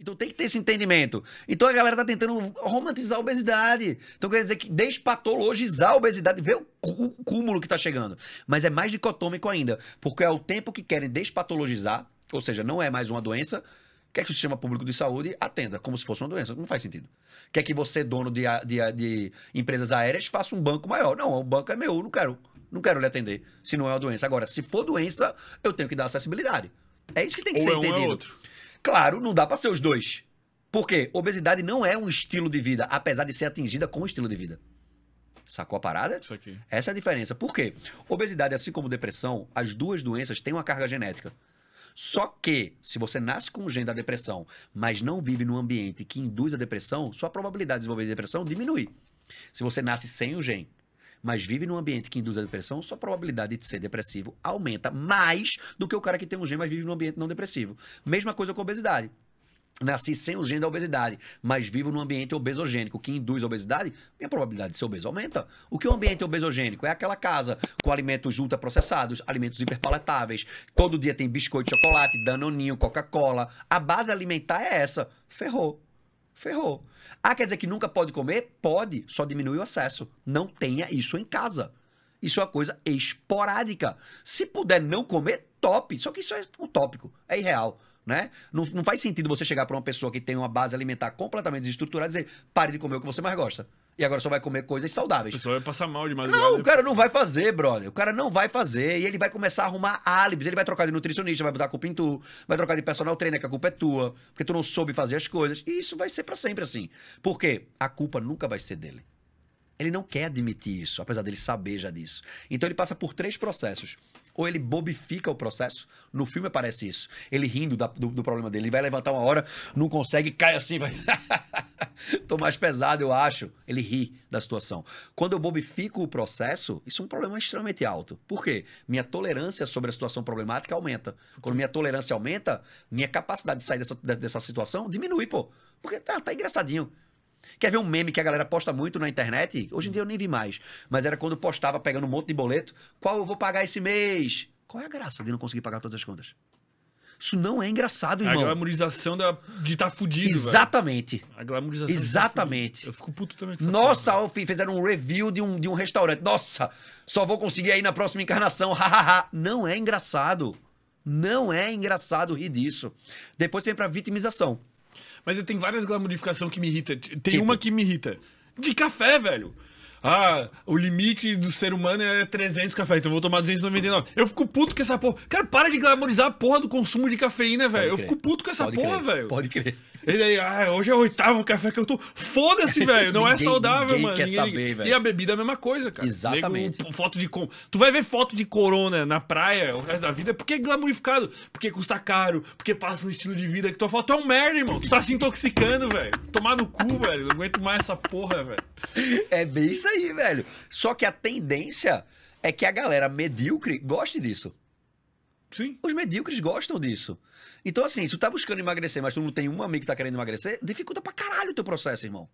Então tem que ter esse entendimento. Então a galera tá tentando romantizar a obesidade. Então quer dizer que despatologizar a obesidade, ver o, o cúmulo que tá chegando. Mas é mais dicotômico ainda, porque é o tempo que querem despatologizar, ou seja, não é mais uma doença, quer que o sistema público de saúde atenda como se fosse uma doença. Não faz sentido. Quer que você, dono de, de, de empresas aéreas, faça um banco maior. Não, o banco é meu, não quero. Não quero lhe atender, se não é uma doença. Agora, se for doença, eu tenho que dar acessibilidade. É isso que tem que Ou ser é entendido. Um é outro. Claro, não dá para ser os dois. Por quê? Obesidade não é um estilo de vida, apesar de ser atingida com estilo de vida. Sacou a parada? Isso aqui. Essa é a diferença. Por quê? Obesidade, assim como depressão, as duas doenças têm uma carga genética. Só que, se você nasce com o gene da depressão, mas não vive num ambiente que induz a depressão, sua probabilidade de desenvolver depressão diminui. Se você nasce sem o gene, mas vive num ambiente que induz a depressão, sua probabilidade de ser depressivo aumenta mais do que o cara que tem um gene, mas vive num ambiente não depressivo. Mesma coisa com obesidade. Nasci sem o gene da obesidade, mas vivo num ambiente obesogênico que induz a obesidade, minha probabilidade de ser obeso aumenta. O que é um ambiente obesogênico? É aquela casa com alimentos ultraprocessados, alimentos hiperpalatáveis, todo dia tem biscoito, chocolate, danoninho, Coca-Cola. A base alimentar é essa. Ferrou ferrou. Ah, quer dizer que nunca pode comer? Pode, só diminui o acesso. Não tenha isso em casa. Isso é uma coisa esporádica. Se puder não comer, top. Só que isso é utópico, é irreal. Né? Não, não faz sentido você chegar para uma pessoa que tem uma base alimentar completamente desestruturada e dizer pare de comer o que você mais gosta. E agora só vai comer coisas saudáveis. só vai passar mal de madrugada. Não, né? o cara não vai fazer, brother. O cara não vai fazer. E ele vai começar a arrumar álibis. Ele vai trocar de nutricionista, vai botar a culpa em tu. Vai trocar de personal trainer, que a culpa é tua. Porque tu não soube fazer as coisas. E isso vai ser para sempre assim. Porque a culpa nunca vai ser dele. Ele não quer admitir isso, apesar dele saber já disso. Então ele passa por três processos. Ou ele bobifica o processo, no filme aparece isso. Ele rindo da, do, do, problema dele. Ele vai levantar uma hora, não consegue, cai assim, vai. Tô mais pesado, eu acho. Ele ri da situação. Quando eu bobifico o processo, isso é um problema extremamente alto. Por quê? Minha tolerância sobre a situação problemática aumenta. Quando minha tolerância aumenta, minha capacidade de sair dessa, dessa situação diminui, pô. Porque tá, tá engraçadinho. Quer ver um meme que a galera posta muito na internet? Hoje em dia eu nem vi mais. Mas era quando postava pegando um monte de boleto. Qual eu vou pagar esse mês? Qual é a graça de não conseguir pagar todas as contas? Isso não é engraçado, irmão. A glamorização da, de estar tá fudido. Exatamente. Véio. A glamorização. Tá Exatamente. Tá eu fico puto também com isso. Nossa, cara, fizeram um review de um, de um restaurante. Nossa, só vou conseguir aí na próxima encarnação. Hahaha. não é engraçado. Não é engraçado rir disso. Depois vem pra vitimização. Mas tem várias glamorificações que me irritam. Tem tipo. uma que me irrita. De café, velho. Ah, o limite do ser humano é 300 café, então eu vou tomar 299. Eu fico puto com essa porra. Cara, para de glamorizar a porra do consumo de cafeína, velho. Eu fico puto com essa Pode porra, velho. Pode crer. E aí, ah, hoje é o oitavo café que eu tô. Foda-se, velho. Não é ninguém, é saudável, mano. Quer ninguém, saber, velho. E a bebida é a mesma coisa, cara. Exatamente. Nego, foto de com... Tu vai ver foto de corona na praia o resto da vida porque é glamurificado. Porque custa caro, porque passa um estilo de vida que tua foto é um merda, irmão. Tu tá se intoxicando, velho. Tomar no cu, velho. Não aguento mais essa porra, velho. É bem isso aí, velho. Só que a tendência é que a galera medíocre goste disso. Sim. Os medíocres gostam disso. Então, assim, se tu tá buscando emagrecer, mas tu não tem um amigo que tá querendo emagrecer, dificulta pra caralho o teu processo, irmão.